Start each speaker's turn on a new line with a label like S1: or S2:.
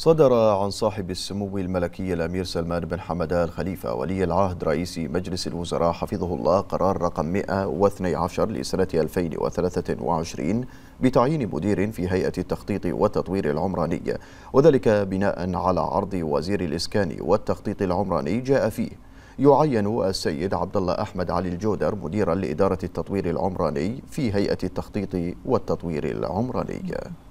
S1: صدر عن صاحب السمو الملكي الأمير سلمان بن حمدان خليفة ولي العهد رئيس مجلس الوزراء حفظه الله قرار رقم 112 لسنة 2023 بتعيين مدير في هيئة التخطيط والتطوير العمراني وذلك بناء على عرض وزير الإسكان والتخطيط العمراني جاء فيه يعين السيد عبد الله أحمد علي الجودر مديرا لإدارة التطوير العمراني في هيئة التخطيط والتطوير العمراني